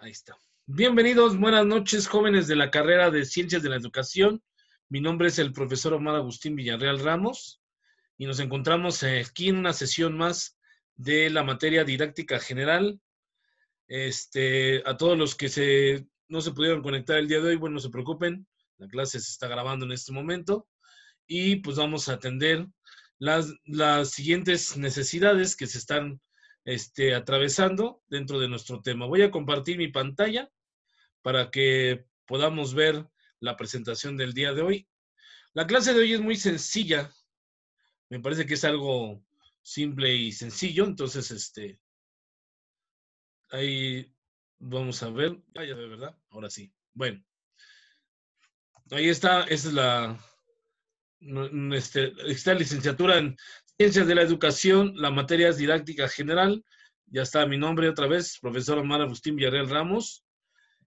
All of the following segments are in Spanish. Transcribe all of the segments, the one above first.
Ahí está. Bienvenidos, buenas noches, jóvenes de la carrera de Ciencias de la Educación. Mi nombre es el profesor Omar Agustín Villarreal Ramos y nos encontramos aquí en una sesión más de la materia didáctica general. Este, a todos los que se, no se pudieron conectar el día de hoy, bueno, no se preocupen, la clase se está grabando en este momento y pues vamos a atender las, las siguientes necesidades que se están este, atravesando dentro de nuestro tema. Voy a compartir mi pantalla para que podamos ver la presentación del día de hoy. La clase de hoy es muy sencilla. Me parece que es algo simple y sencillo. Entonces, este, ahí vamos a ver. Ah, ya ¿verdad? Ahora sí. Bueno. Ahí está, esa es la, este, esta licenciatura en Ciencias de la Educación, la materia es didáctica general. Ya está mi nombre otra vez, profesor Omar Agustín Villarreal Ramos.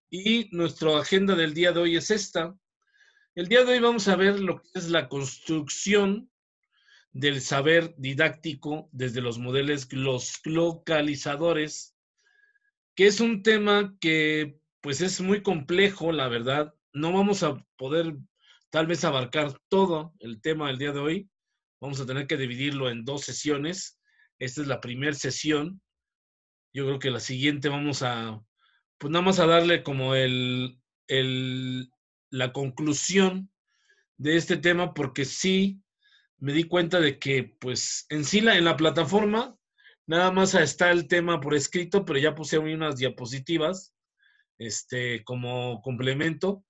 Y nuestra agenda del día de hoy es esta. El día de hoy vamos a ver lo que es la construcción del saber didáctico desde los modelos los localizadores, que es un tema que pues es muy complejo, la verdad. No vamos a poder tal vez abarcar todo el tema del día de hoy, Vamos a tener que dividirlo en dos sesiones. Esta es la primera sesión. Yo creo que la siguiente vamos a, pues nada más a darle como el, la conclusión de este tema, porque sí me di cuenta de que, pues, en sí en la plataforma nada más está el tema por escrito, pero ya puse unas diapositivas este, como complemento,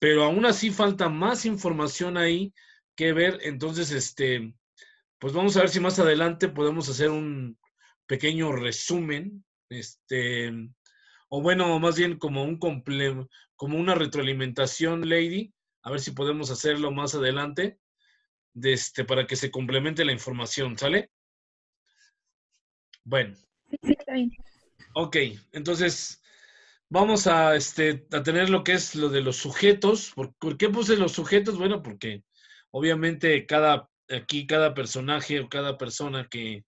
pero aún así falta más información ahí que ver. Entonces, este, pues vamos a ver si más adelante podemos hacer un pequeño resumen, este, o bueno, más bien como un comple como una retroalimentación, Lady, a ver si podemos hacerlo más adelante, de este, para que se complemente la información, ¿sale? Bueno. Ok, entonces vamos a, este, a tener lo que es lo de los sujetos. ¿Por, qué puse los sujetos? Bueno, porque Obviamente, cada, aquí cada personaje o cada persona que,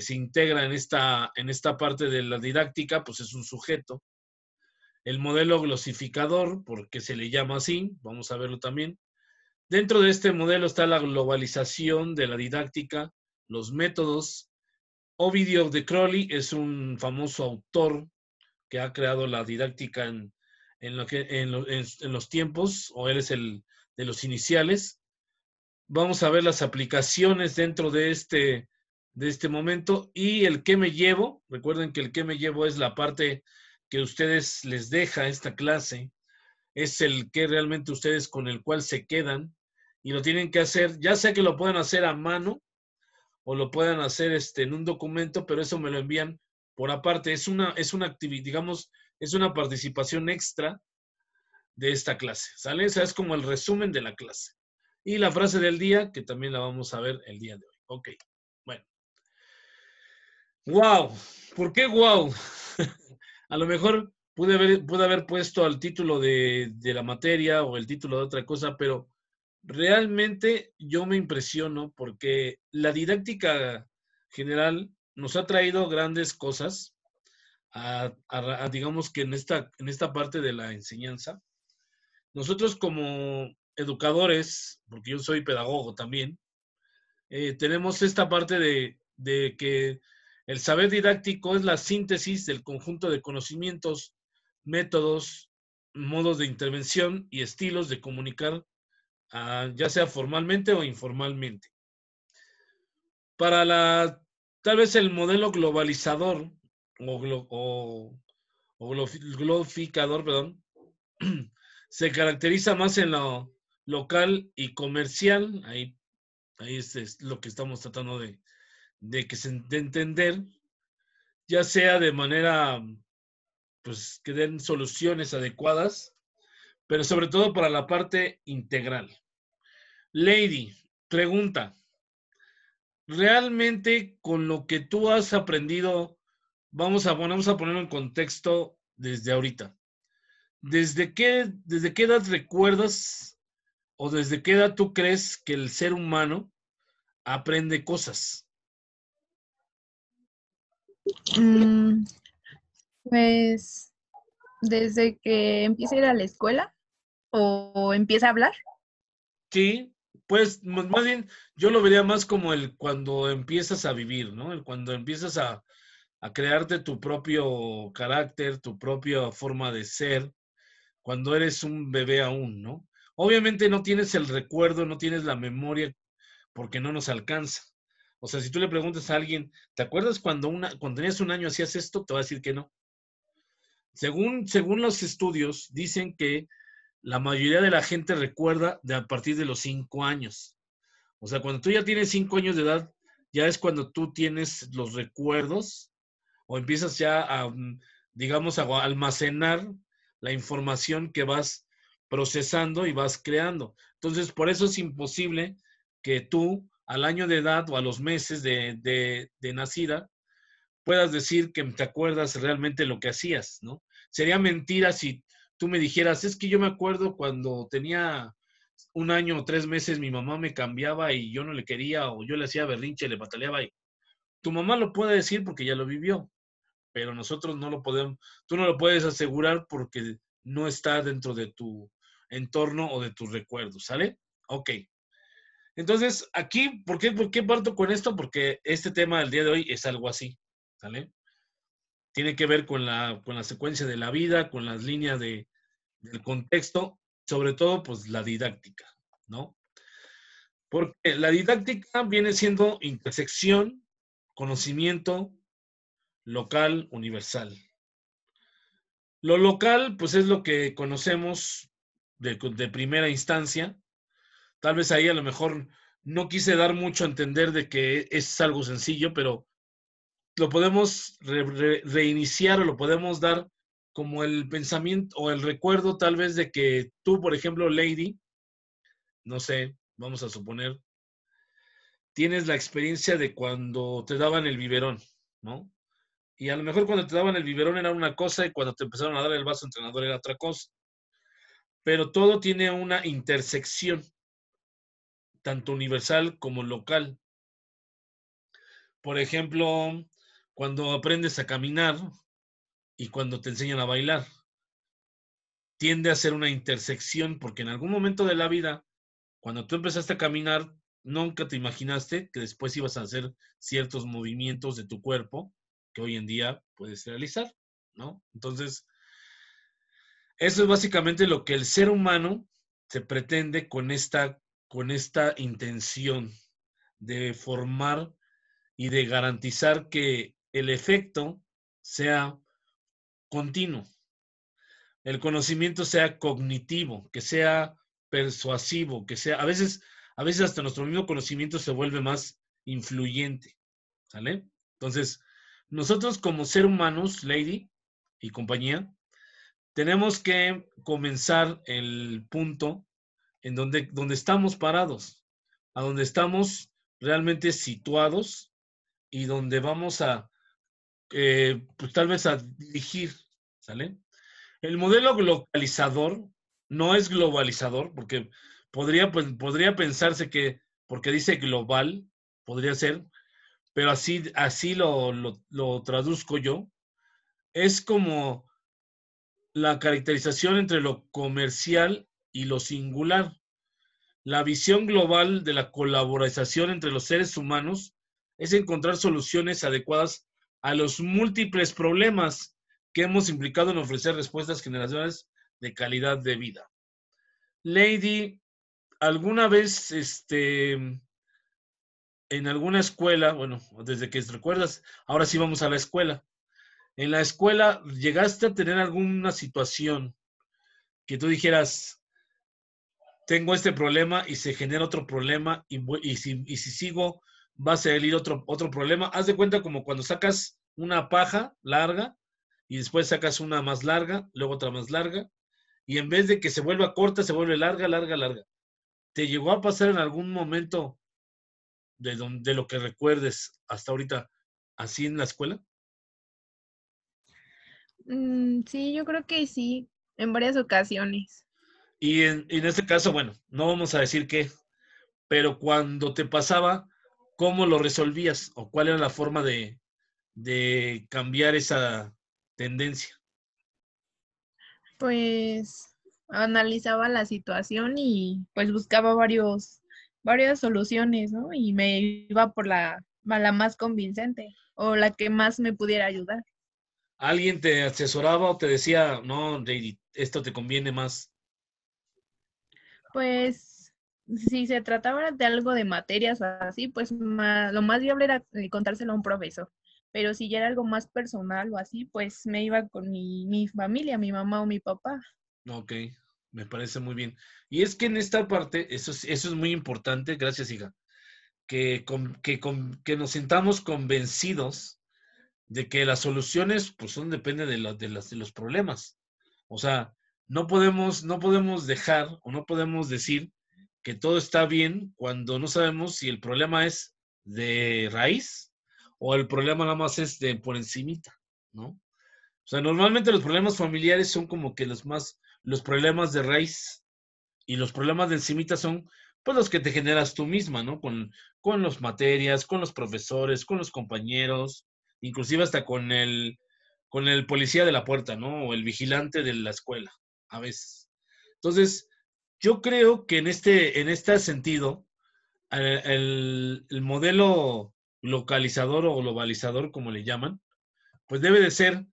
se integra en esta, en esta parte de la didáctica, pues es un sujeto. El modelo glosificador, porque se le llama así, vamos a verlo también. Dentro de este modelo está la globalización de la didáctica, los métodos. Ovidio de Crowley es un famoso autor que ha creado la didáctica en, que, en, los tiempos, o él es el de los iniciales. Vamos a ver las aplicaciones dentro de este, de este momento y el que me llevo. Recuerden que el que me llevo es la parte que ustedes les deja esta clase. Es el que realmente ustedes con el cual se quedan y lo tienen que hacer. Ya sé que lo pueden hacer a mano o lo puedan hacer este, en un documento, pero eso me lo envían por aparte. Es una, es una actividad, digamos, es una participación extra de esta clase. ¿Sale? es como el resumen de la clase y la frase del día, que también la vamos a ver el día de hoy. Ok, bueno. ¡Wow! ¿Por qué wow? a lo mejor pude haber, haber puesto al título de, la materia o el título de otra cosa, pero realmente yo me impresiono porque la didáctica general nos ha traído grandes cosas, digamos que en esta, en esta parte de la enseñanza. Nosotros como educadores, porque yo soy pedagogo también, eh, tenemos esta parte de, que el saber didáctico es la síntesis del conjunto de conocimientos, métodos, modos de intervención y estilos de comunicar, ah, ya sea formalmente o informalmente. Para la, tal vez el modelo globalizador o, glorificador, perdón, se caracteriza más en la local y comercial. Ahí, ahí es, lo que estamos tratando de, de que se, entender, ya sea de manera, pues, que den soluciones adecuadas, pero sobre todo para la parte integral. Lady, pregunta, ¿realmente con lo que tú has aprendido, vamos a, vamos a ponerlo en contexto desde ahorita? ¿Desde qué, ¿Desde qué edad recuerdas o desde qué edad tú crees que el ser humano aprende cosas? Mm, pues desde que empieza a ir a la escuela o empieza a hablar. Sí, pues más bien yo lo vería más como el cuando empiezas a vivir, ¿no? cuando empiezas a, a crearte tu propio carácter, tu propia forma de ser, cuando eres un bebé aún, ¿no? Obviamente no tienes el recuerdo, no tienes la memoria porque no nos alcanza. O sea, si tú le preguntas a alguien, ¿te acuerdas cuando, tenías un año hacías esto? Te va a decir que no. Según, según los estudios, dicen que la mayoría de la gente recuerda de a partir de los cinco años. O sea, cuando tú ya tienes cinco años de edad, ya es cuando tú tienes los recuerdos o empiezas ya a, mm, digamos, a almacenar la información que vas procesando y vas creando. Entonces, por eso es imposible que tú al año de edad o a los meses de, nacida puedas decir que te acuerdas realmente lo que hacías, ¿no? Sería mentira si tú me dijeras, es que yo me acuerdo cuando tenía un año o tres meses mi mamá me cambiaba y yo no le quería o yo le hacía berrinche, y le bataleaba. ahí. Tu mamá lo puede decir porque ya lo vivió, pero nosotros no lo podemos, tú no lo puedes asegurar porque no está dentro de tu, entorno o de tus recuerdos, ¿sale? Ok. Entonces, aquí, ¿por qué, ¿por parto con esto? Porque este tema del día de hoy es algo así, ¿sale? Tiene que ver con la, secuencia de la vida, con las líneas de, del contexto, sobre todo, pues, la didáctica, ¿no? Porque la didáctica viene siendo intersección, conocimiento local, universal. Lo local, pues es lo que conocemos de, primera instancia. Tal vez ahí a lo mejor no quise dar mucho a entender de que es algo sencillo, pero lo podemos reiniciar o lo podemos dar como el pensamiento o el recuerdo tal vez de que tú, por ejemplo, Lady, no sé, vamos a suponer, tienes la experiencia de cuando te daban el biberón, ¿no? Y a lo mejor cuando te daban el biberón era una cosa y cuando te empezaron a dar el vaso entrenador era otra cosa pero todo tiene una intersección, tanto universal como local. Por ejemplo, cuando aprendes a caminar y cuando te enseñan a bailar, tiende a ser una intersección porque en algún momento de la vida, cuando tú empezaste a caminar, nunca te imaginaste que después ibas a hacer ciertos movimientos de tu cuerpo que hoy en día puedes realizar, ¿no? Entonces, eso es básicamente lo que el ser humano se pretende con esta, con esta intención de formar y de garantizar que el efecto sea continuo, el conocimiento sea cognitivo, que sea persuasivo, que sea, a veces, a veces hasta nuestro mismo conocimiento se vuelve más influyente, ¿sale? Entonces, nosotros como ser humanos, Lady y compañía, tenemos que comenzar el punto en donde, donde estamos parados, a donde estamos realmente situados y donde vamos a, eh, pues tal vez a dirigir, ¿sale? El modelo localizador no es globalizador, porque podría, pues, podría pensarse que, porque dice global, podría ser, pero así, así lo, lo, lo traduzco yo, es como la caracterización entre lo comercial y lo singular, la visión global de la colaboración entre los seres humanos es encontrar soluciones adecuadas a los múltiples problemas que hemos implicado en ofrecer respuestas generacionales de calidad de vida. Lady, alguna vez, este, en alguna escuela, bueno, desde que recuerdas, ahora sí vamos a la escuela, en la escuela, ¿llegaste a tener alguna situación que tú dijeras, tengo este problema y se genera otro problema y, si, sigo va a salir otro, otro problema? Haz de cuenta como cuando sacas una paja larga y después sacas una más larga, luego otra más larga, y en vez de que se vuelva corta, se vuelve larga, larga, larga. ¿Te llegó a pasar en algún momento de, donde, de lo que recuerdes hasta ahorita así en la escuela? Mm, sí, yo creo que sí, en varias ocasiones. Y en, este caso, bueno, no vamos a decir qué, pero cuando te pasaba, ¿cómo lo resolvías o cuál era la forma de, de cambiar esa tendencia? Pues analizaba la situación y pues buscaba varios, varias soluciones, ¿no? Y me iba por la más convincente o la que más me pudiera ayudar. ¿Alguien te asesoraba o te decía, no, esto te conviene más? Pues, si se trataba de algo de materias así, pues lo más viable era eh, contárselo a un profesor. Pero si ya era algo más personal o así, pues me iba con mi, familia, mi mamá o mi papá. Ok, me parece muy bien. Y es que en esta parte, eso es, eso es muy importante, gracias hija, que, que, que nos sintamos convencidos de que las soluciones pues son depende de, las, de los problemas. O sea, no podemos, no podemos dejar o no podemos decir que todo está bien cuando no sabemos si el problema es de raíz o el problema nada más es de por encimita, ¿no? O sea, normalmente los problemas familiares son como que los más, los problemas de raíz y los problemas de encimita son pues los que te generas tú misma, ¿no? Con, con las materias, con los profesores, con los compañeros, inclusive hasta con el, con el policía de la puerta, ¿no? O el vigilante de la escuela, a veces. Entonces, yo creo que en este, en este sentido, eh, el, modelo localizador o globalizador, como le llaman, pues debe de ser,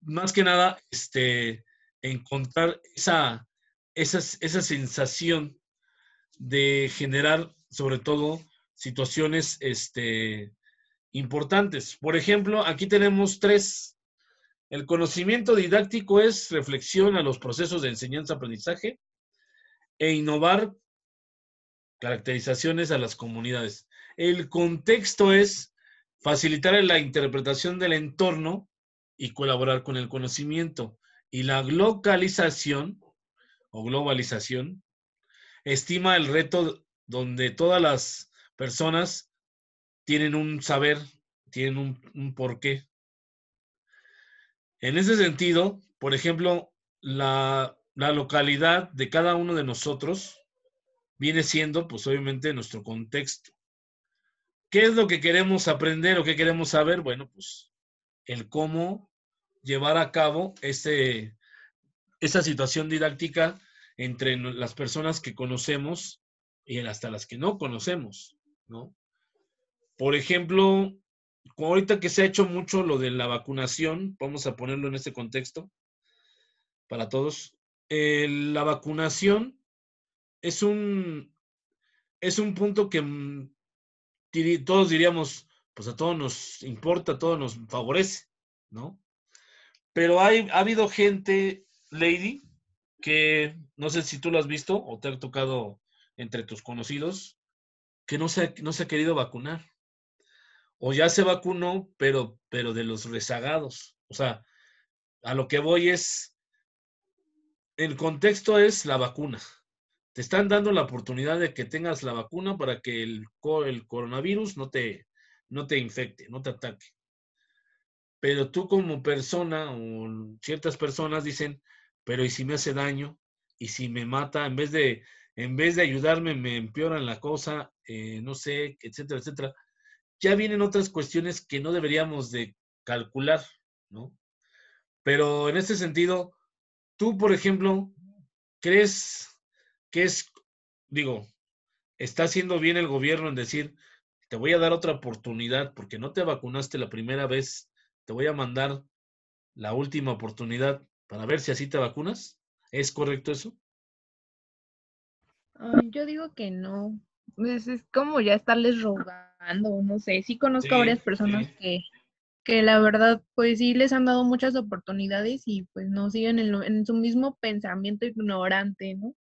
más que nada, este, encontrar esa, esa, esa sensación de generar, sobre todo, situaciones este, importantes. Por ejemplo, aquí tenemos tres. El conocimiento didáctico es reflexión a los procesos de enseñanza-aprendizaje e innovar caracterizaciones a las comunidades. El contexto es facilitar la interpretación del entorno y colaborar con el conocimiento. Y la localización o globalización estima el reto donde todas las personas tienen un saber, tienen un, porqué. En ese sentido, por ejemplo, la, localidad de cada uno de nosotros viene siendo, pues obviamente, nuestro contexto. ¿Qué es lo que queremos aprender o qué queremos saber? Bueno, pues el cómo llevar a cabo este, situación didáctica entre las personas que conocemos y hasta las que no conocemos, ¿no? Por ejemplo, ahorita que se ha hecho mucho lo de la vacunación, vamos a ponerlo en este contexto para todos. Eh, la vacunación es un, es un punto que mm, todos diríamos, pues a todos nos importa, a todos nos favorece, ¿no? Pero hay, ha habido gente, Lady, que no sé si tú lo has visto o te ha tocado entre tus conocidos, que no se, no se ha querido vacunar o ya se vacunó, pero, pero de los rezagados. O sea, a lo que voy es, el contexto es la vacuna. Te están dando la oportunidad de que tengas la vacuna para que el, el coronavirus no te, no te infecte, no te ataque. Pero tú como persona o ciertas personas dicen, pero ¿y si me hace daño? ¿Y si me mata? En vez de, en vez de ayudarme, me empeoran la cosa, eh, no sé, etcétera, etcétera ya vienen otras cuestiones que no deberíamos de calcular, ¿no? Pero en este sentido, tú, por ejemplo, crees que es, digo, está haciendo bien el gobierno en decir, te voy a dar otra oportunidad porque no te vacunaste la primera vez, te voy a mandar la última oportunidad para ver si así te vacunas. ¿Es correcto eso? yo digo que no. es como ya estarles rogando no sé, sí conozco a varias personas que, la verdad, pues sí les han dado muchas oportunidades y pues no siguen en, en su mismo pensamiento ignorante, ¿no?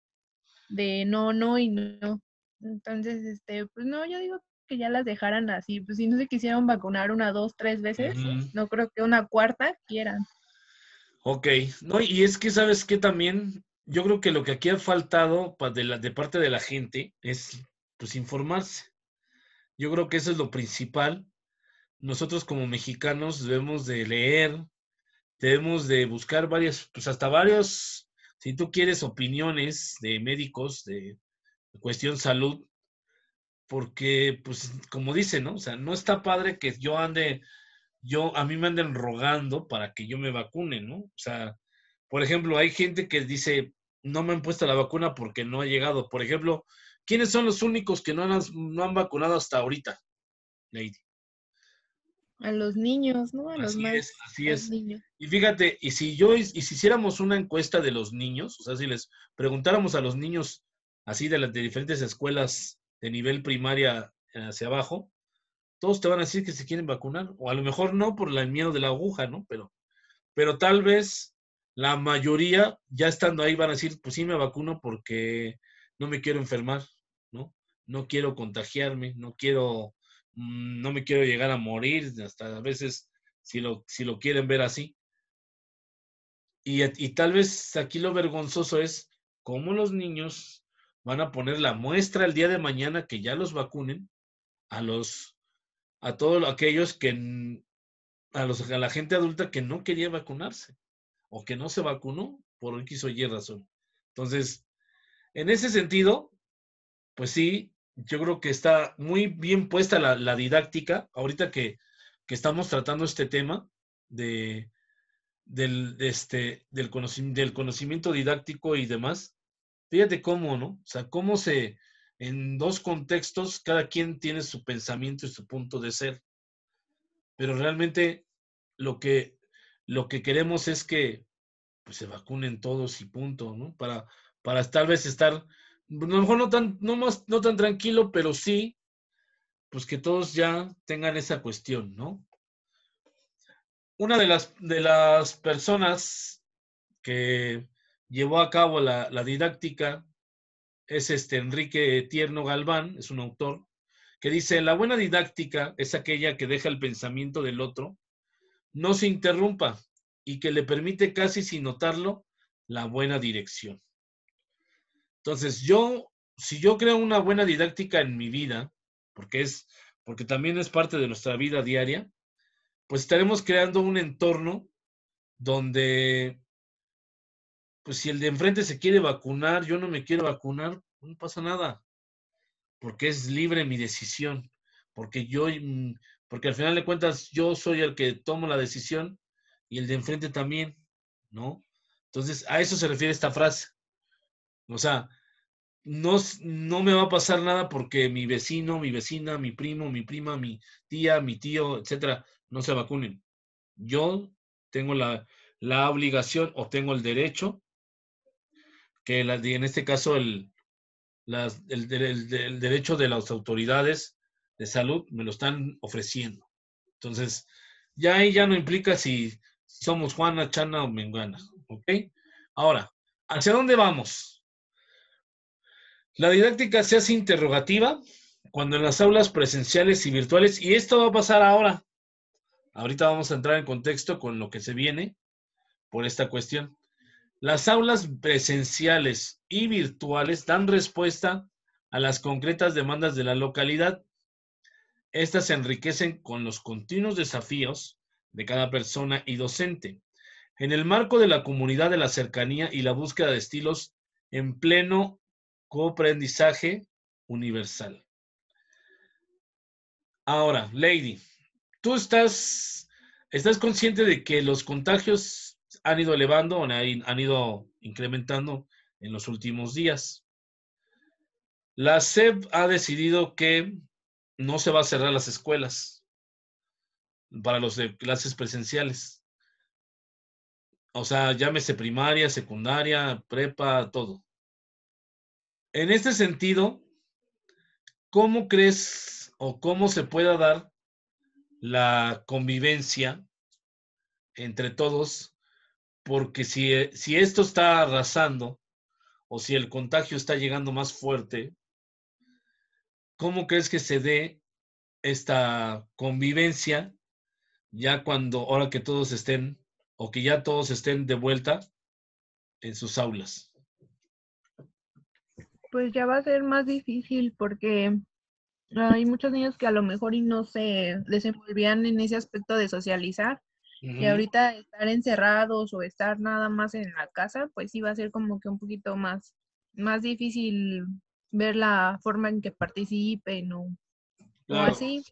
De no, no y no. Entonces, este, pues no, yo digo que ya las dejaran así, pues si no se quisieron vacunar una, dos, tres veces, no creo que una cuarta quieran. Ok, no, y es que sabes que también yo creo que lo que aquí ha faltado de, la, de parte de la gente es pues informarse. Yo creo que eso es lo principal. Nosotros como mexicanos debemos de leer, debemos de buscar varias, pues hasta varios, si tú quieres, opiniones de médicos de, cuestión salud, porque, pues, como dicen, ¿no? O sea, no está padre que yo ande, yo, a mí me anden rogando para que yo me vacune, ¿no? O sea, por ejemplo, hay gente que dice, no me han puesto la vacuna porque no ha llegado. Por ejemplo, ¿Quiénes son los únicos que no han, no han vacunado hasta ahorita, Lady? A los niños, ¿no? A los así Es, así es. Niños. Y fíjate, y si yo y si hiciéramos una encuesta de los niños, o sea, si les preguntáramos a los niños así de las diferentes escuelas de nivel primaria eh, hacia abajo, todos te van a decir que se quieren vacunar, o a lo mejor no por el miedo de la aguja, ¿no? Pero, pero tal vez la mayoría, ya estando ahí, van a decir, pues sí me vacuno porque no me quiero enfermar no quiero contagiarme, no quiero, mm, no me quiero llegar a morir, hasta a veces si lo, si lo quieren ver así. Y, y tal vez aquí lo vergonzoso es cómo los niños van a poner la muestra el día de mañana que ya los vacunen a los a todos aquellos que a los a la gente adulta que no quería vacunarse o que no se vacunó por X o Y razón. Entonces, en ese sentido, pues sí, yo creo que está muy bien puesta la, didáctica, ahorita que, estamos tratando este tema de, del, este, del, conocimiento, del conocimiento didáctico y demás. Fíjate cómo, ¿no? O sea, cómo se, en dos contextos, cada quien tiene su pensamiento y su punto de ser. Pero realmente lo que, lo que queremos es que pues, se vacunen todos y punto, ¿no? Para, para tal vez estar a lo mejor no tan, no más, no tan tranquilo, pero sí, pues que todos ya tengan esa cuestión, ¿no? Una de las, de las personas que llevó a cabo la, la didáctica es este Enrique Tierno Galván, es un autor, que dice, la buena didáctica es aquella que deja el pensamiento del otro, no se interrumpa y que le permite casi sin notarlo la buena dirección. Entonces, yo, si yo creo una buena didáctica en mi vida, porque es, porque también es parte de nuestra vida diaria, pues estaremos creando un entorno donde, pues si el de enfrente se quiere vacunar, yo no me quiero vacunar, no pasa nada, porque es libre mi decisión, porque yo, mm, porque al final de cuentas yo soy el que tomo la decisión y el de enfrente también, ¿no? Entonces, a eso se refiere esta frase. O sea, no, me va a pasar nada porque mi vecino, mi vecina, mi primo, mi prima, mi tía, mi tío, etcétera, no se vacunen. Yo tengo la, obligación o tengo el derecho, que en este caso el, derecho de las autoridades de salud me lo están ofreciendo. Entonces, ya ahí ya no implica si somos Juana, Chana o Menguana, ¿ok? Ahora, ¿hacia dónde vamos? La didáctica se hace interrogativa cuando en las aulas presenciales y virtuales, y esto va a pasar ahora. Ahorita vamos a entrar en contexto con lo que se viene por esta cuestión. Las aulas presenciales y virtuales dan respuesta a las concretas demandas de la localidad. Estas se enriquecen con los continuos desafíos de cada persona y docente, en el marco de la comunidad de la cercanía y la búsqueda de estilos en pleno Coaprendizaje universal. Ahora, Lady, tú estás, estás consciente de que los contagios han ido elevando, han ido incrementando en los últimos días. La SEP ha decidido que no se va a cerrar las escuelas para los de clases presenciales. O sea, llámese primaria, secundaria, prepa, todo. En este sentido, ¿cómo crees o cómo se pueda dar la convivencia entre todos? Porque si, si esto está arrasando o si el contagio está llegando más fuerte, ¿cómo crees que se dé esta convivencia ya cuando, ahora que todos estén o que ya todos estén de vuelta en sus aulas? pues ya va a ser más difícil porque hay muchos niños que a lo mejor y no se desenvolvían en ese aspecto de socializar. Y ahorita estar encerrados o estar nada más en la casa, pues sí va a ser como que un poquito más, más difícil ver la forma en que participen o, así.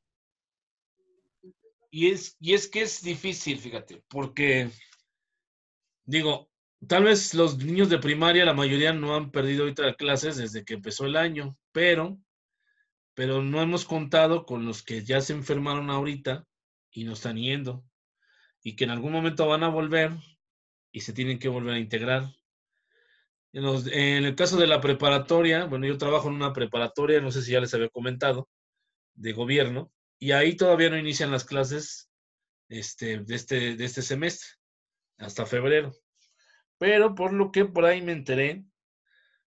Y es, y es que es difícil, fíjate, porque digo, tal vez los niños de primaria, la mayoría no han perdido ahorita clases desde que empezó el año, pero, pero no hemos contado con los que ya se enfermaron ahorita y no están yendo y que en algún momento van a volver y se tienen que volver a integrar. En, el caso de la preparatoria, bueno, yo trabajo en una preparatoria, no sé si ya les había comentado, de gobierno, y ahí todavía no inician las clases este, de, este, de este semestre, hasta febrero. Pero por lo que por ahí me enteré,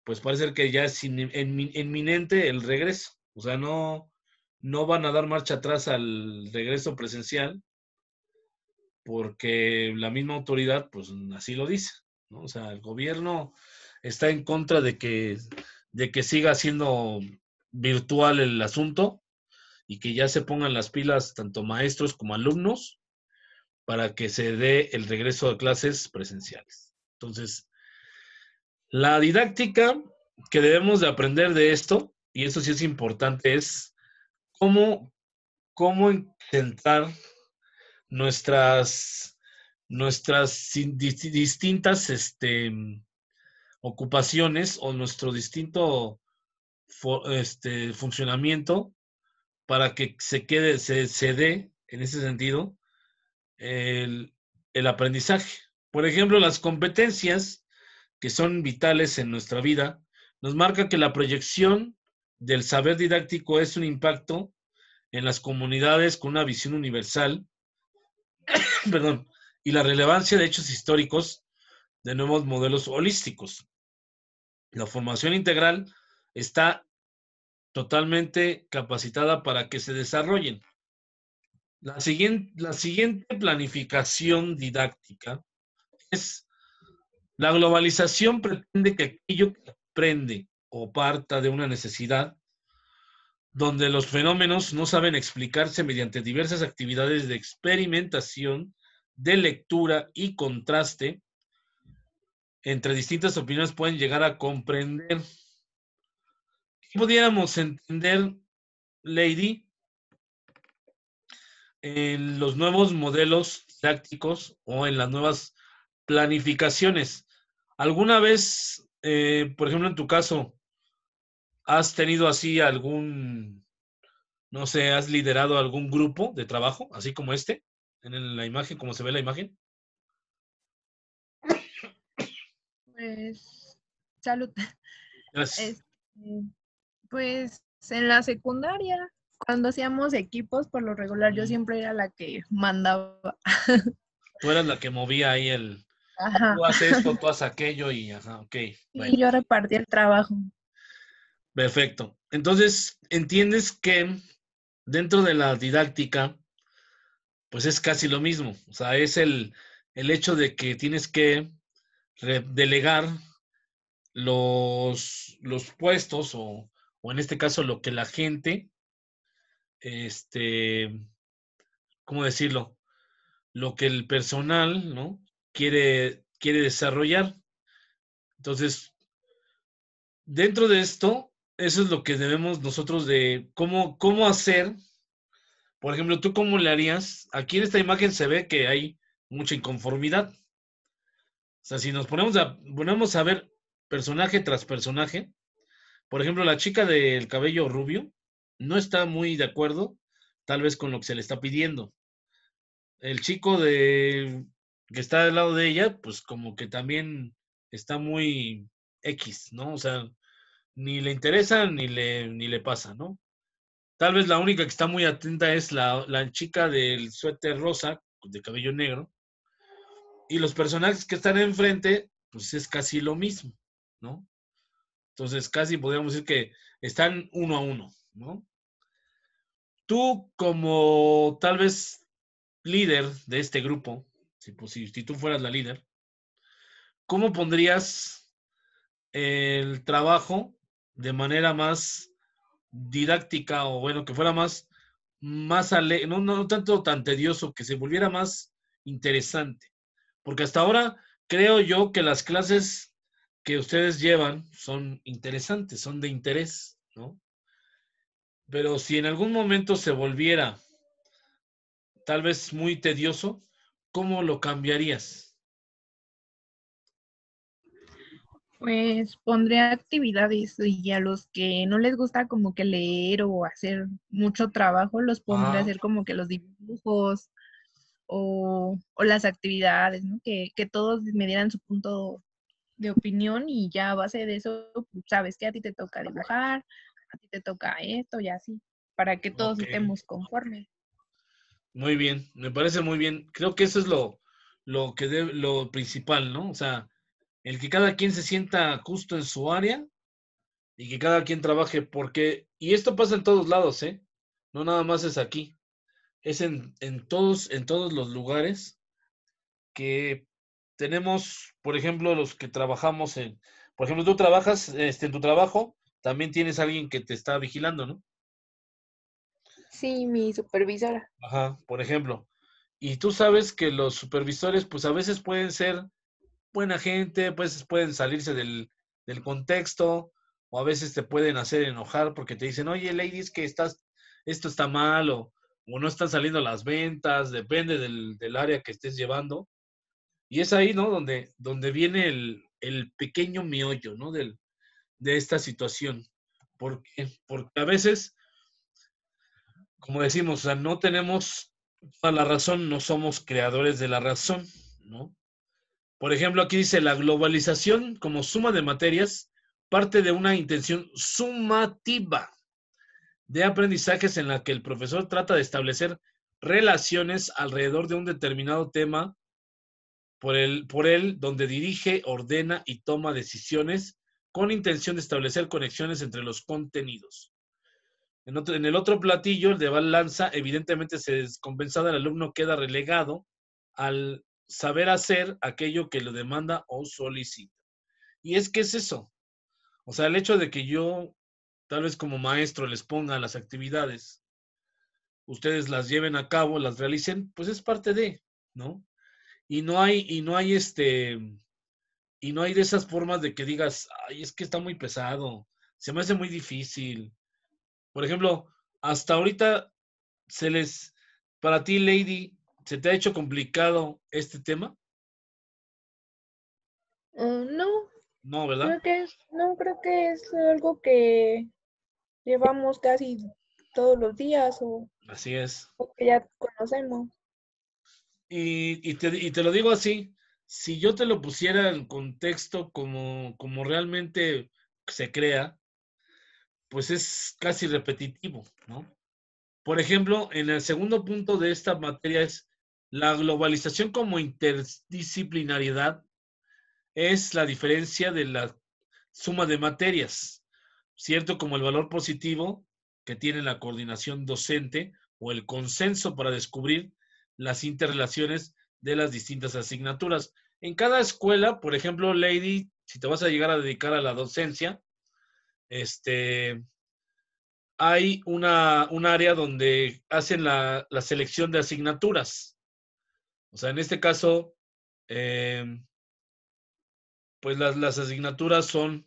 pues parece que ya es inminente el regreso. O sea, no, no van a dar marcha atrás al regreso presencial porque la misma autoridad, pues así lo dice. O sea, el gobierno está en contra de que, de que siga siendo virtual el asunto y que ya se pongan las pilas tanto maestros como alumnos para que se dé el regreso a clases presenciales. Entonces, la didáctica que debemos de aprender de esto, y eso sí es importante, es cómo, cómo intentar nuestras, nuestras distintas este, ocupaciones o nuestro distinto este, funcionamiento para que se quede, se, dé en ese sentido el aprendizaje. Por ejemplo, las competencias que son vitales en nuestra vida nos marca que la proyección del saber didáctico es un impacto en las comunidades con una visión universal, y la relevancia de hechos históricos de nuevos modelos holísticos. La formación integral está totalmente capacitada para que se desarrollen. La siguiente, la siguiente planificación didáctica la globalización pretende que aquello que aprende o parta de una necesidad, donde los fenómenos no saben explicarse mediante diversas actividades de experimentación, de lectura y contraste, entre distintas opiniones pueden llegar a comprender. ¿Qué pudiéramos entender, Lady, en los nuevos modelos didácticos o en las nuevas planificaciones. ¿Alguna vez, eh, por ejemplo, en tu caso, has tenido así algún, no sé, has liderado algún grupo de trabajo, así como este, en la imagen, como se ve la imagen? Pues, salud. Gracias. Este, pues en la secundaria, cuando hacíamos equipos, por lo regular yo siempre era la que mandaba. Tú eras la que movía ahí el, Tú haces esto, tú haces aquello y ajá, ok. Y yo repartí el trabajo. Perfecto. Entonces, entiendes que dentro de la didáctica, pues es casi lo mismo. O sea, es el, hecho de que tienes que delegar los, los puestos o, o, en este caso lo que la gente, este, ¿cómo decirlo? Lo que el personal, ¿no? quiere, quiere desarrollar. Entonces, dentro de esto, eso es lo que debemos nosotros de cómo, cómo hacer. Por ejemplo, ¿tú cómo le harías? Aquí en esta imagen se ve que hay mucha inconformidad. O sea, si nos ponemos a, ponemos a ver personaje tras personaje, por ejemplo, la chica del cabello rubio no está muy de acuerdo, tal vez con lo que se le está pidiendo. El chico de que está al lado de ella, pues como que también está muy X, ¿no? O sea, ni le interesa ni le, ni le pasa, ¿no? Tal vez la única que está muy atenta es la, la chica del suéter rosa, de cabello negro. Y los personajes que están enfrente, pues es casi lo mismo, ¿no? Entonces, casi podríamos decir que están uno a uno, ¿no? Tú como tal vez líder de este grupo, si, tú fueras la líder, ¿cómo pondrías el trabajo de manera más didáctica o bueno, que fuera más, más no tanto tan tedioso, que se volviera más interesante? Porque hasta ahora creo yo que las clases que ustedes llevan son interesantes, son de interés, ¿no? Pero si en algún momento se volviera tal vez muy tedioso, ¿cómo lo cambiarías? Pues pondré actividades y a los que no les gusta como que leer o hacer mucho trabajo, los pondré a ah. hacer como que los dibujos o, las actividades, ¿no? Que, todos me dieran su punto de opinión y ya a base de eso sabes que a ti te toca dibujar, a ti te toca esto y así, para que todos estemos conformes. Muy bien, me parece muy bien. Creo que eso es lo, lo que lo principal, ¿no? O sea, el que cada quien se sienta justo en su área y que cada quien trabaje, porque, y esto pasa en todos lados, ¿eh? No nada más es aquí, es en, en todos, en todos los lugares que tenemos, por ejemplo, los que trabajamos en, por ejemplo, tú trabajas este, en tu trabajo, también tienes alguien que te está vigilando, ¿no? Sí, mi supervisora. Ajá, por ejemplo. Y tú sabes que los supervisores, pues a veces pueden ser buena gente, pues pueden salirse del, contexto, o a veces te pueden hacer enojar porque te dicen, oye, ladies, que estás, esto está mal, o, no están saliendo las ventas, depende del, área que estés llevando. Y es ahí, ¿no? Donde, donde viene el, el pequeño miollo, ¿no? Del, de esta situación. Porque, porque a veces como decimos, no tenemos a la razón, no somos creadores de la razón, ¿no? Por ejemplo, aquí dice, la globalización como suma de materias parte de una intención sumativa de aprendizajes en la que el profesor trata de establecer relaciones alrededor de un determinado tema por el por él donde dirige, ordena y toma decisiones con intención de establecer conexiones entre los contenidos. En, el otro platillo, el de balanza, evidentemente se descompensada, el alumno queda relegado al saber hacer aquello que lo demanda o solicita. Y es que es eso. O sea, el hecho de que yo, tal vez como maestro, les ponga las actividades, ustedes las lleven a cabo, las realicen, pues es parte de, ¿no? Y no hay, y no hay este, y no hay de esas formas de que digas, ay, es que está muy pesado, se me hace muy difícil, por ejemplo, hasta ahorita se les, para ti, Lady, ¿se te ha hecho complicado este tema? Uh, no. No, ¿verdad? no, creo que es algo que llevamos casi todos los días o... Así es. O que ya conocemos. Y, te, lo digo así, si yo te lo pusiera en contexto como, como realmente se crea, pues es casi repetitivo, ¿no? Por ejemplo, en el segundo punto de esta materia es la globalización como interdisciplinariedad es la diferencia de la suma de materias, ¿cierto? Como el valor positivo que tiene la coordinación docente o el consenso para descubrir las interrelaciones de las distintas asignaturas. En cada escuela, por ejemplo, Lady, si te vas a llegar a dedicar a la docencia, este, hay una, un área donde hacen la, selección de asignaturas. O sea, en este caso, em, pues las, asignaturas son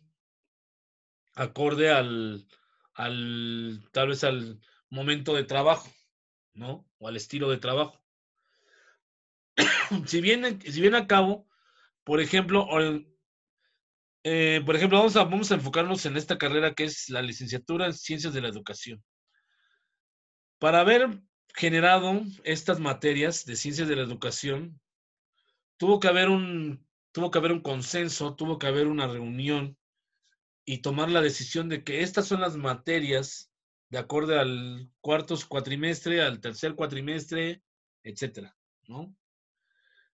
acorde al, tal vez al momento de trabajo, ¿no? O al estilo de trabajo. si, bien si a cabo, por ejemplo, eh, por ejemplo, vamos a, vamos a enfocarnos en esta carrera que es la licenciatura en Ciencias de la Educación. Para haber generado estas materias de Ciencias de la Educación, tuvo que haber un, tuvo que haber un consenso, tuvo que haber una reunión y tomar la decisión de que estas son las materias de acuerdo al cuarto cuatrimestre, al tercer cuatrimestre, etcétera, ¿no?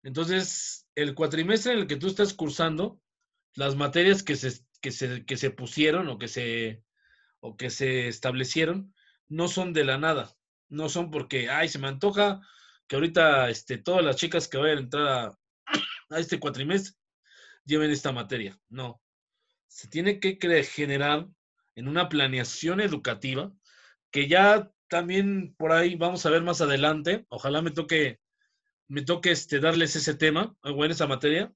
Entonces, el cuatrimestre en el que tú estás cursando las materias que se, que se, pusieron o que se, o que se establecieron no son de la nada, no son porque, ay, se me antoja que ahorita este, todas las chicas que vayan a entrar a, este cuatrimestre lleven esta materia, no. Se tiene que generar en una planeación educativa que ya también por ahí vamos a ver más adelante, ojalá me toque me toque este, darles ese tema o en esa materia,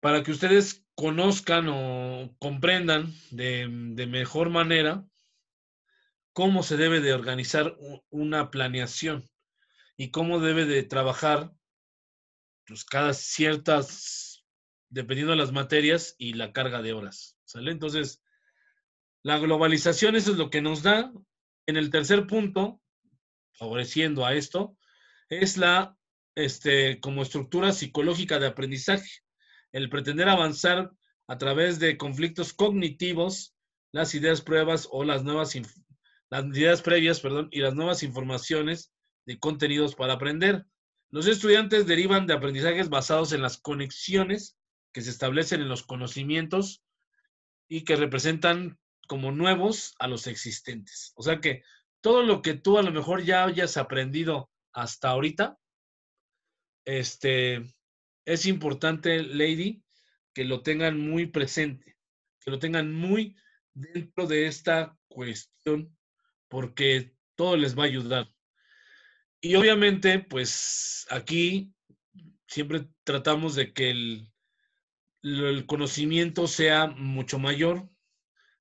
para que ustedes conozcan o comprendan de, mejor manera cómo se debe de organizar una planeación y cómo debe de trabajar pues, cada ciertas, dependiendo de las materias y la carga de horas. ¿Sale? Entonces, la globalización, eso es lo que nos da. En el tercer punto, favoreciendo a esto, es la este, como estructura psicológica de aprendizaje el pretender avanzar a través de conflictos cognitivos, las ideas pruebas o las nuevas las ideas previas, perdón, y las nuevas informaciones de contenidos para aprender. Los estudiantes derivan de aprendizajes basados en las conexiones que se establecen en los conocimientos y que representan como nuevos a los existentes. O sea que todo lo que tú a lo mejor ya hayas aprendido hasta ahorita, este, es importante, Lady, que lo tengan muy presente, que lo tengan muy dentro de esta cuestión, porque todo les va a ayudar. Y obviamente, pues aquí siempre tratamos de que el, conocimiento sea mucho mayor,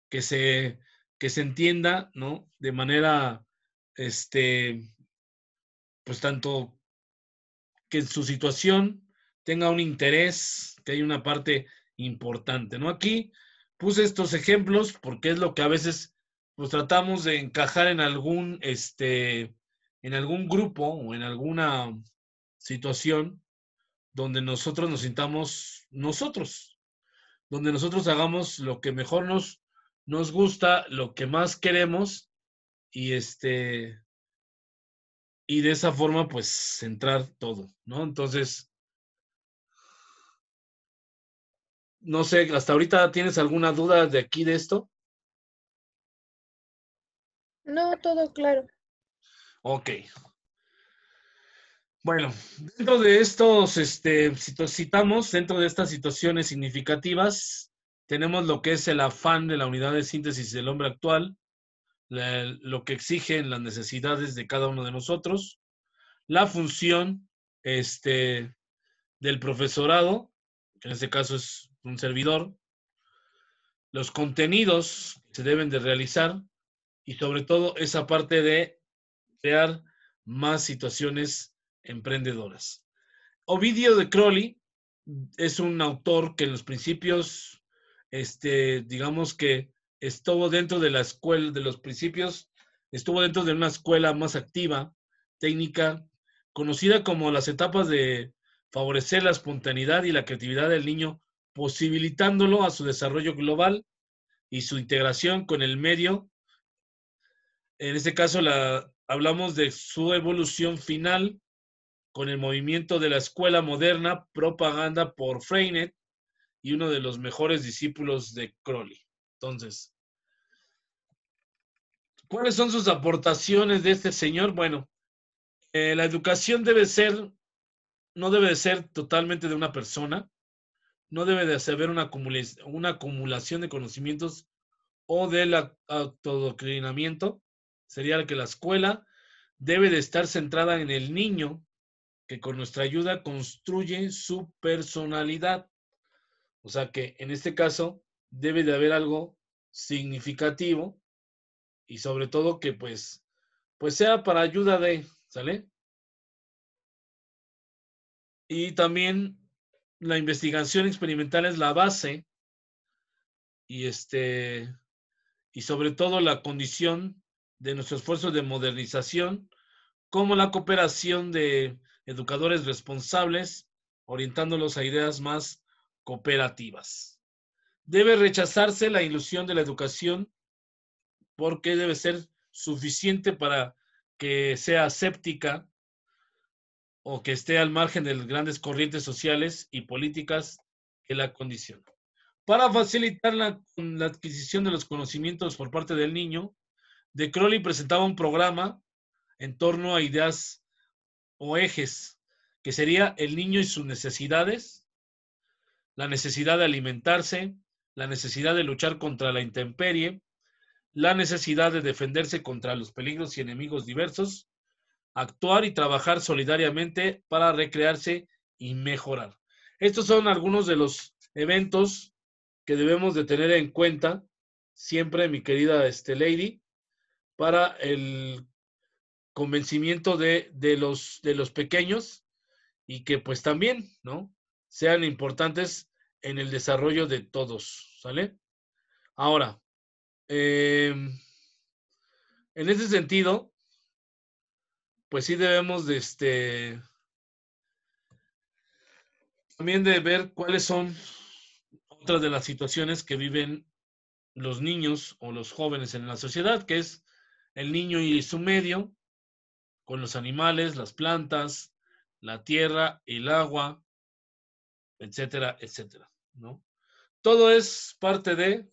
que se, que se entienda, ¿no? De manera, este, pues tanto que en su situación tenga un interés, que hay una parte importante, ¿no? Aquí puse estos ejemplos porque es lo que a veces nos pues, tratamos de encajar en algún, este, en algún grupo o en alguna situación donde nosotros nos sintamos nosotros, donde nosotros hagamos lo que mejor nos, nos gusta, lo que más queremos y este, y de esa forma pues centrar todo, ¿no? Entonces, no sé, hasta ahorita tienes alguna duda de aquí de esto? No, todo claro. Ok. Bueno, dentro de estos, este, citamos, dentro de estas situaciones significativas, tenemos lo que es el afán de la unidad de síntesis del hombre actual, lo que exigen las necesidades de cada uno de nosotros, la función este, del profesorado, que en este caso es un servidor, los contenidos se deben de realizar y sobre todo esa parte de crear más situaciones emprendedoras. Ovidio de Crowley es un autor que en los principios, este, digamos que estuvo dentro de la escuela, de los principios, estuvo dentro de una escuela más activa, técnica, conocida como las etapas de favorecer la espontaneidad y la creatividad del niño posibilitándolo a su desarrollo global y su integración con el medio. En este caso, hablamos de su evolución final con el movimiento de la escuela moderna propaganda por Freinet y uno de los mejores discípulos de Crowley. Entonces, ¿cuáles son sus aportaciones de este señor? Bueno, eh, la educación debe ser, no debe ser totalmente de una persona, no debe de haber una, acumulación de conocimientos o del autodoctrinamiento. Sería que la escuela debe de estar centrada en el niño que con nuestra ayuda construye su personalidad. O sea que en este caso debe de haber algo significativo y sobre todo que pues, pues sea para ayuda de, ¿sale? Y también la investigación experimental es la base y, este, y sobre todo la condición de nuestro esfuerzo de modernización, como la cooperación de educadores responsables, orientándolos a ideas más cooperativas. Debe rechazarse la ilusión de la educación porque debe ser suficiente para que sea escéptica o que esté al margen de las grandes corrientes sociales y políticas que la condicionan. Para facilitar la, adquisición de los conocimientos por parte del niño, de Crowley presentaba un programa en torno a ideas o ejes, que sería el niño y sus necesidades, la necesidad de alimentarse, la necesidad de luchar contra la intemperie, la necesidad de defenderse contra los peligros y enemigos diversos actuar y trabajar solidariamente para recrearse y mejorar. Estos son algunos de los eventos que debemos de tener en cuenta siempre, mi querida este, Lady, para el convencimiento de, los, de los pequeños y que pues también, ¿no? Sean importantes en el desarrollo de todos, ¿sale? Ahora, em, en ese sentido, pues sí debemos de este también de ver cuáles son otras de las situaciones que viven los niños o los jóvenes en la sociedad, que es el niño y su medio, con los animales, las plantas, la tierra, el agua, etcétera, etcétera, ¿no? Todo es parte de,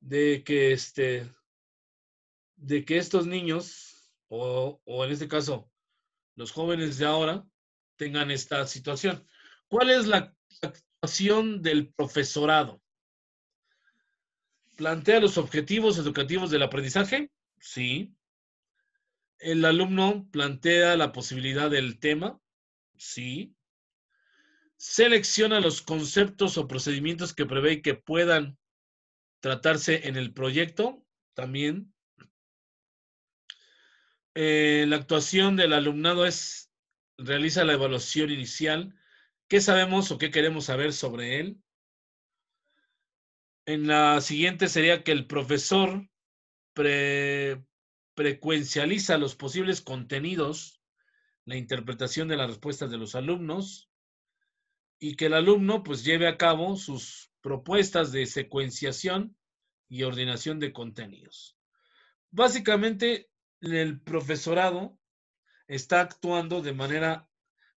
de que este, de que estos niños o, en este caso, los jóvenes de ahora tengan esta situación. ¿Cuál es la actuación del profesorado? ¿Plantea los objetivos educativos del aprendizaje? Sí. ¿El alumno plantea la posibilidad del tema? Sí. ¿Selecciona los conceptos o procedimientos que prevé que puedan tratarse en el proyecto? También. Eh, la actuación del alumnado es, realiza la evaluación inicial. ¿Qué sabemos o qué queremos saber sobre él? En la siguiente sería que el profesor pre, los posibles contenidos, la interpretación de las respuestas de los alumnos y que el alumno pues lleve a cabo sus propuestas de secuenciación y ordenación de contenidos. Básicamente el profesorado está actuando de manera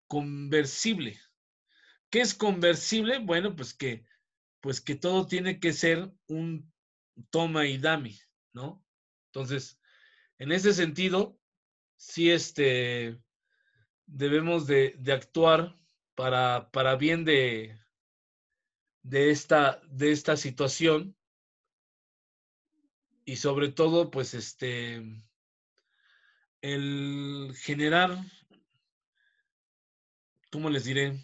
conversible. ¿Qué es conversible? Bueno, pues que, pues que todo tiene que ser un toma y dame, ¿no? Entonces, en ese sentido, sí este, debemos de, de actuar para, para bien de, de, esta, de esta situación y sobre todo, pues, este, el generar, ¿cómo les diré?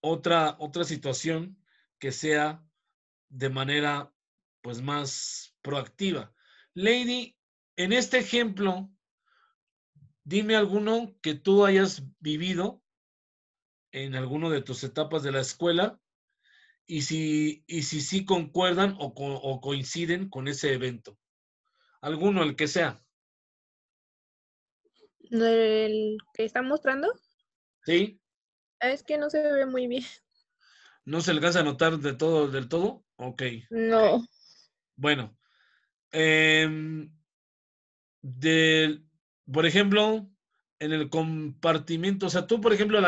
Otra, otra situación que sea de manera pues más proactiva. Lady, en este ejemplo, dime alguno que tú hayas vivido en alguno de tus etapas de la escuela y si si sí concuerdan o, o coinciden con ese evento. Alguno, el que sea. ¿El que está mostrando? Sí. Es que no se ve muy bien. ¿No se alcanza a notar de todo, del todo? Ok. No. Bueno. Em, por ejemplo, en el compartimiento, o sea, tú, por ejemplo,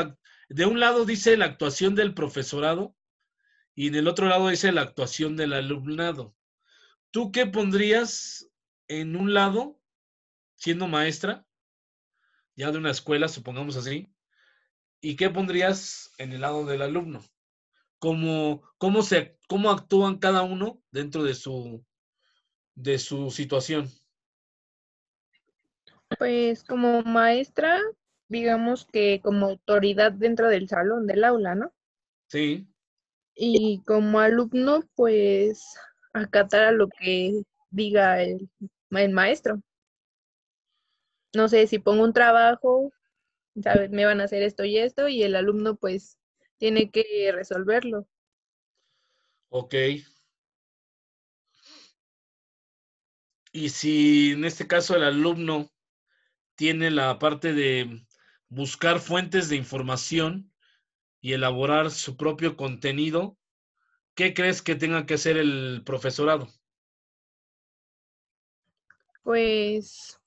de un lado dice la actuación del profesorado y del otro lado dice la actuación del alumnado. ¿Tú qué pondrías en un lado, siendo maestra, ya de una escuela, supongamos así, ¿y qué pondrías en el lado del alumno? ¿Cómo, cómo, se, cómo actúan cada uno dentro de su, de su situación? Pues como maestra, digamos que como autoridad dentro del salón, del aula, ¿no? Sí. Y como alumno, pues acatar a lo que diga el, el maestro no sé, si pongo un trabajo, Me van a hacer esto y esto y el alumno pues tiene que resolverlo. Ok. Y si en este caso el alumno tiene la parte de buscar fuentes de información y elaborar su propio contenido, ¿qué crees que tenga que hacer el profesorado? Pues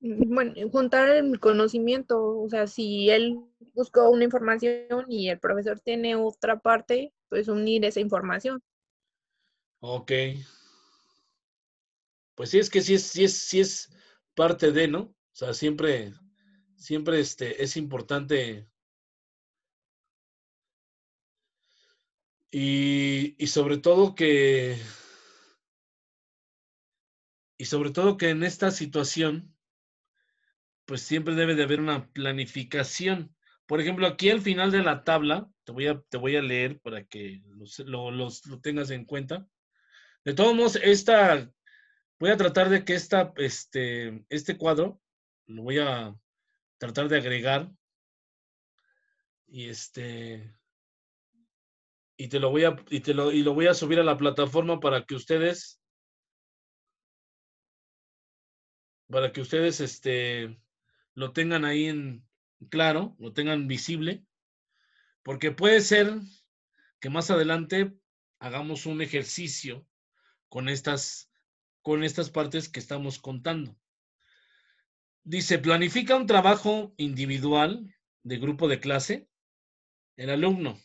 bueno, juntar el conocimiento, o sea, si él buscó una información y el profesor tiene otra parte, pues unir esa información. Ok. Pues sí, es que sí es, sí es, sí es parte de, ¿no? O sea, siempre, siempre este, es importante. Y, y sobre todo que, y sobre todo que en esta situación, pues siempre debe de haber una planificación. Por ejemplo, aquí al final de la tabla, te voy a, te voy a leer para que lo, tengas en cuenta. De todos modos, esta, voy a tratar de que esta, este, este cuadro lo voy a tratar de agregar y este y te lo voy a y lo, y lo voy a subir a la plataforma para que ustedes para que ustedes este lo tengan ahí en claro, lo tengan visible, porque puede ser que más adelante hagamos un ejercicio con estas, con estas partes que estamos contando. Dice, planifica un trabajo individual de grupo de clase, el alumno.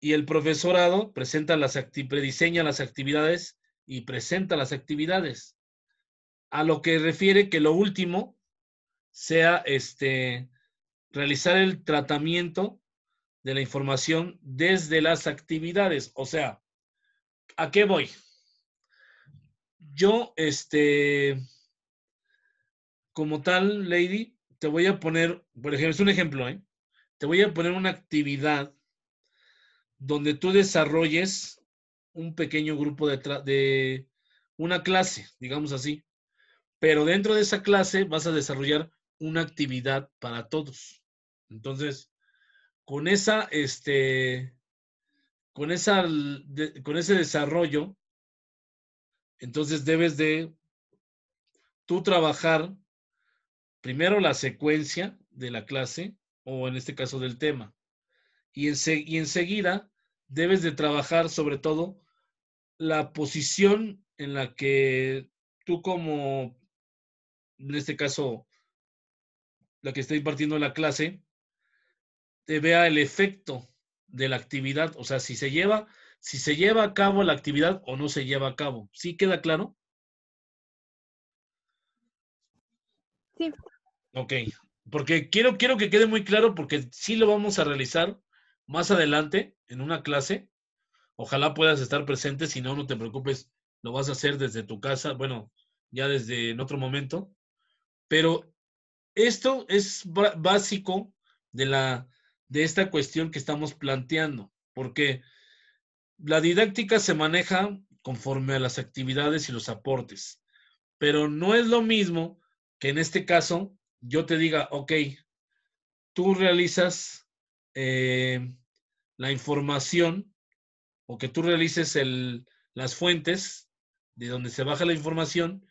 Y el profesorado presenta las prediseña las actividades y presenta las actividades. A lo que refiere que lo último sea este, realizar el tratamiento de la información desde las actividades. O sea, ¿a qué voy? Yo, este, como tal, Lady, te voy a poner, por ejemplo, es un ejemplo, ¿eh? Te voy a poner una actividad donde tú desarrolles un pequeño grupo de, de una clase, digamos así. Pero dentro de esa clase vas a desarrollar una actividad para todos. Entonces, con esa, este, con esa, con ese desarrollo, entonces debes de tú trabajar primero la secuencia de la clase o en este caso del tema. Y, y enseguida debes de trabajar sobre todo la posición en la que tú como, en este caso, la que está impartiendo la clase, te vea el efecto de la actividad, o sea, si se lleva, si se lleva a cabo la actividad o no se lleva a cabo. ¿Sí queda claro? Sí. Ok, porque quiero, quiero que quede muy claro porque sí lo vamos a realizar más adelante en una clase. Ojalá puedas estar presente, si no, no te preocupes, lo vas a hacer desde tu casa, bueno, ya desde en otro momento. Pero esto es básico de, la, de esta cuestión que estamos planteando, porque la didáctica se maneja conforme a las actividades y los aportes, pero no es lo mismo que en este caso yo te diga, ok, tú realizas eh, la información o que tú realices las fuentes de donde se baja la información,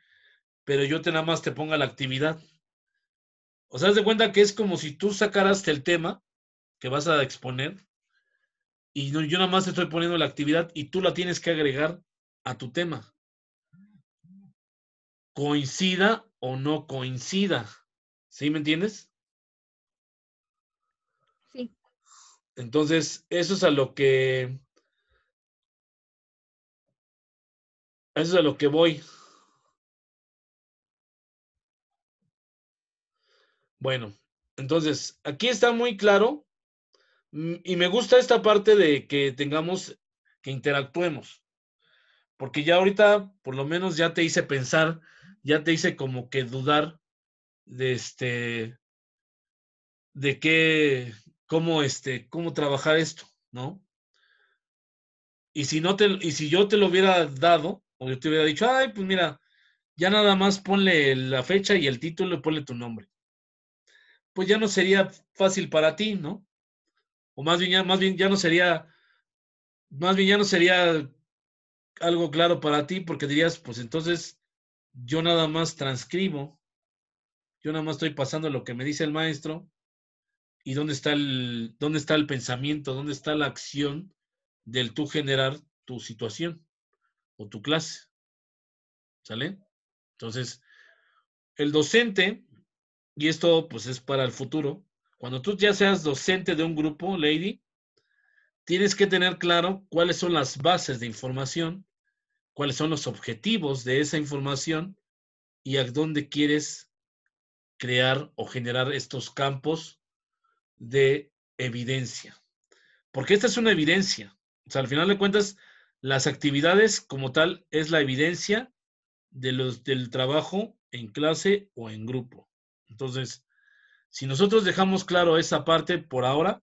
pero yo te nada más te ponga la actividad. O sea, haz de cuenta que es como si tú sacaras el tema que vas a exponer y yo nada más te estoy poniendo la actividad y tú la tienes que agregar a tu tema. Coincida o no coincida. ¿Sí me entiendes? Sí. Entonces, eso es a lo que... Eso es a lo que voy. Bueno, entonces, aquí está muy claro mm, y me gusta esta parte de que tengamos, que interactuemos, porque ya ahorita por lo menos ya te hice pensar, ya te hice como que dudar de este, de qué, cómo este, cómo trabajar esto, ¿no? Y si no te, y si yo te lo hubiera dado, o yo te hubiera dicho, ay, pues mira, ya nada más ponle la fecha y el título y ponle tu nombre pues ya no sería fácil para ti, ¿no? O más bien, ya, más bien ya no sería, más bien ya no sería algo claro para ti porque dirías, pues entonces yo nada más transcribo, yo nada más estoy pasando lo que me dice el maestro y dónde está el, dónde está el pensamiento, dónde está la acción del tú generar tu situación o tu clase. ¿Sale? Entonces, el docente y esto pues es para el futuro, cuando tú ya seas docente de un grupo, Lady, tienes que tener claro cuáles son las bases de información, cuáles son los objetivos de esa información y a dónde quieres crear o generar estos campos de evidencia. Porque esta es una evidencia. O sea, al final de cuentas, las actividades como tal es la evidencia de los, del trabajo en clase o en grupo. Entonces, si nosotros dejamos claro esa parte por ahora,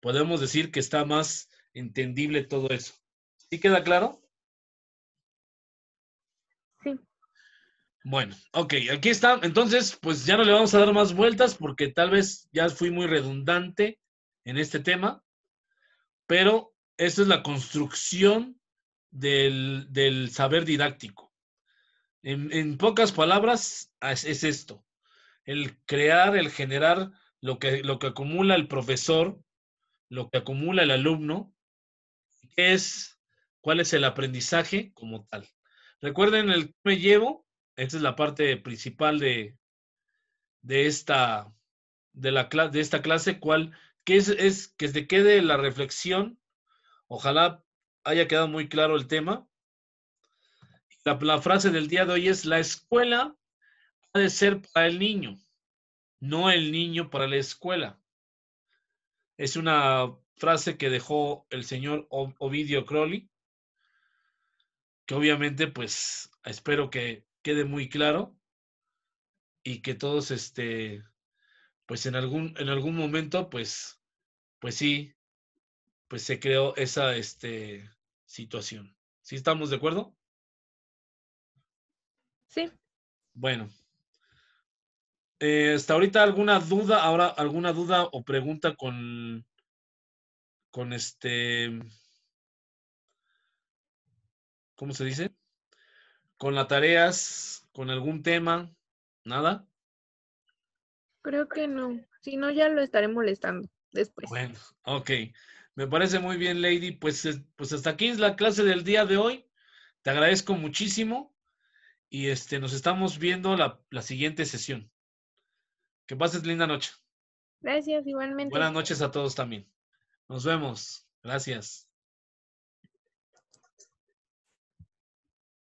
podemos decir que está más entendible todo eso. ¿Sí queda claro? Sí. Bueno, ok, aquí está. Entonces, pues ya no le vamos a dar más vueltas porque tal vez ya fui muy redundante en este tema, pero esta es la construcción del, saber didáctico. En, pocas palabras, es esto el crear, el generar lo que, lo que acumula el profesor, lo que acumula el alumno, es, cuál es el aprendizaje como tal. Recuerden el que me llevo, esta es la parte principal de, esta, de, la, de esta clase, cuál, que es, es que se quede la reflexión, ojalá haya quedado muy claro el tema. la frase del día de hoy es, la escuela de ser para el niño, no el niño para la escuela. Es una frase que dejó el señor Ovidio Crowley, que obviamente pues espero que quede muy claro y que todos este pues en algún en algún momento pues pues sí pues se creó esa este situación. ¿Sí estamos de acuerdo? Sí. Bueno, eh, hasta ahorita alguna duda, ahora alguna duda o pregunta con, con este, ¿cómo se dice? Con las tareas, con algún tema, nada. Creo que no, si no ya lo estaré molestando después. Bueno, ok. Me parece muy bien, Lady. Pues, eh, pues hasta aquí es la clase del día de hoy. Te agradezco muchísimo y este, nos estamos viendo la, la siguiente sesión. Que pases linda noche. Gracias, igualmente. Buenas noches a todos también. Nos vemos. Gracias.